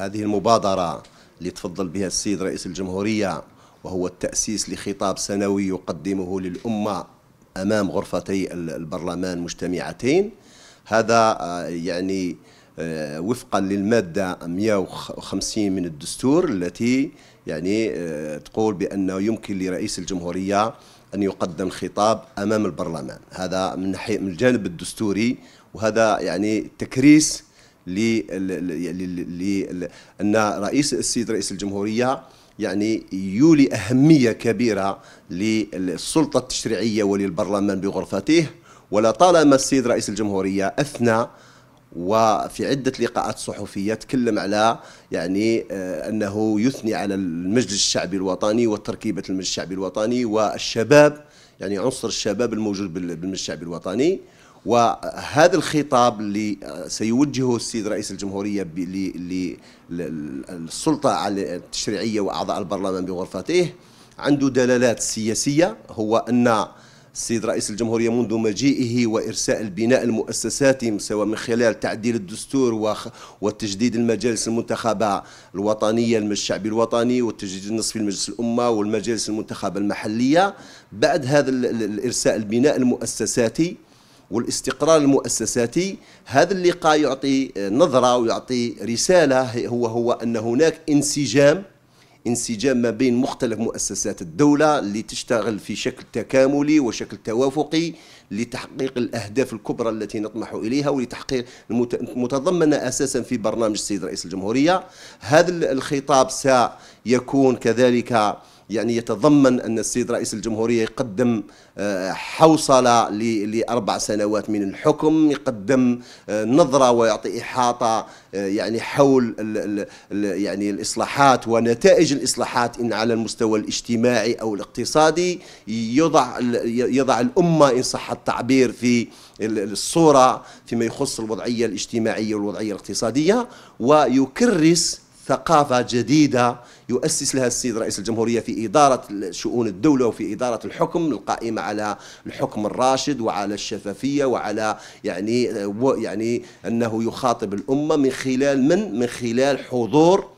هذه المبادرة اللي تفضل بها السيد رئيس الجمهورية وهو التأسيس لخطاب سنوي يقدمه للأمة أمام غرفتي البرلمان مجتمعتين هذا آه، يعني آه، وفقا للمادة 150 من الدستور التي يعني آه، تقول بأنه يمكن لرئيس الجمهورية أن يقدم خطاب أمام البرلمان هذا من, من الجانب الدستوري وهذا يعني تكريس لأن يعني رئيس السيد رئيس الجمهورية يعني يولي أهمية كبيرة للسلطة التشريعية وللبرلمان بغرفته ولطالما السيد رئيس الجمهورية أثنى وفي عدة لقاءات صحفية تكلم على يعني آه، أنه يثني على المجلس الشعبي الوطني وتركيبة المجلس الشعبي الوطني والشباب يعني عنصر الشباب الموجود بالمجلس الشعبي الوطني وهذا الخطاب اللي سيوجهه السيد رئيس الجمهورية للسلطة التشريعية وأعضاء البرلمان بغرفته عنده دلالات سياسية هو أن السيد رئيس الجمهورية منذ مجيئه وإرساء البناء المؤسساتي سواء من خلال تعديل الدستور وتجديد المجالس المنتخبة الوطنية المجلس الشعبي الوطني والتجديد النصفي لمجلس الأمة والمجالس المنتخبة المحلية بعد هذا الإرساء البناء المؤسساتي والاستقرار المؤسساتي هذا اللقاء يعطي آه، نظرة ويعطي رسالة هو هو أن هناك انسجام انسجام ما بين مختلف مؤسسات الدولة اللي تشتغل في شكل تكاملي وشكل توافقي لتحقيق الأهداف الكبرى التي نطمح إليها ولتحقيق المتضمنه أساسا في برنامج السيد رئيس الجمهورية هذا الخطاب سيكون كذلك يعني يتضمن أن السيد رئيس الجمهورية يقدم آه، حوصلة لأربع سنوات من الحكم يقدم آه، نظرة ويعطي إحاطة آه، يعني حول يعني الإصلاحات ونتائج الإصلاحات إن على المستوى الاجتماعي أو الاقتصادي يضع يضع الأمة إن صح التعبير في الصورة فيما يخص الوضعية الاجتماعية والوضعية الاقتصادية ويكرس ثقافة جديدة يؤسس لها السيد رئيس الجمهورية في إدارة شؤون الدولة وفي إدارة الحكم القائمة على الحكم الراشد وعلى الشفافية وعلى يعني يعني أنه يخاطب الأمة من خلال من؟ من خلال حضور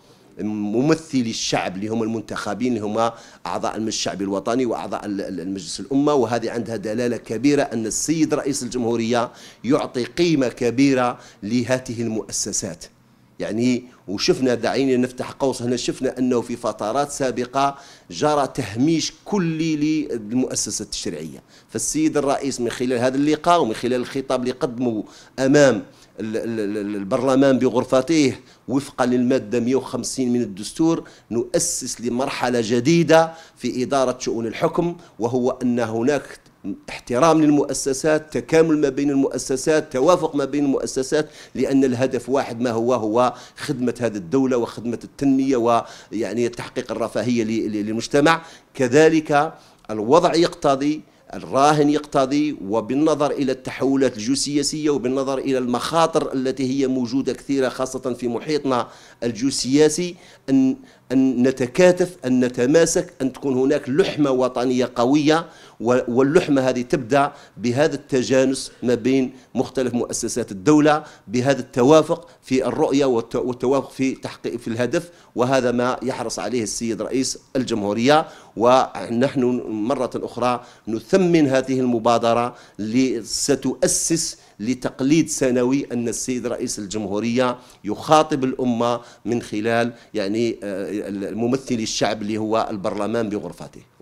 ممثلي الشعب اللي هم المنتخبين اللي هم اعضاء المجلس الشعبي الوطني واعضاء المجلس الامه وهذه عندها دلاله كبيره ان السيد رئيس الجمهوريه يعطي قيمه كبيره لهذه المؤسسات يعني وشفنا دعيني نفتح قوس هنا شفنا أنه في فترات سابقة جرى تهميش كلي للمؤسسة التشريعية فالسيد الرئيس من خلال هذا اللقاء ومن خلال الخطاب اللي قدمه أمام البرلمان بغرفته وفقا للماده 150 من الدستور نؤسس لمرحله جديده في اداره شؤون الحكم وهو ان هناك احترام للمؤسسات تكامل ما بين المؤسسات توافق ما بين المؤسسات لأن الهدف واحد ما هو هو خدمة هذه الدولة وخدمة التنمية ويعني تحقيق الرفاهية للمجتمع كذلك الوضع يقتضي الراهن يقتضي وبالنظر إلى التحولات الجيوسياسية وبالنظر إلى المخاطر التي هي موجودة كثيرة خاصة في محيطنا الجيوسياسي أن أن نتكاتف أن نتماسك أن تكون هناك لحمة وطنية قوية واللحمة هذه تبدأ بهذا التجانس ما بين مختلف مؤسسات الدولة بهذا التوافق في الرؤية والتوافق في تحقيق في الهدف وهذا ما يحرص عليه السيد رئيس الجمهورية ونحن مرة أخرى نثمن هذه المبادرة ستؤسس لتقليد سنوي أن السيد رئيس الجمهورية يخاطب الأمة من خلال يعني آه، الممثل الشعب اللي هو البرلمان بغرفته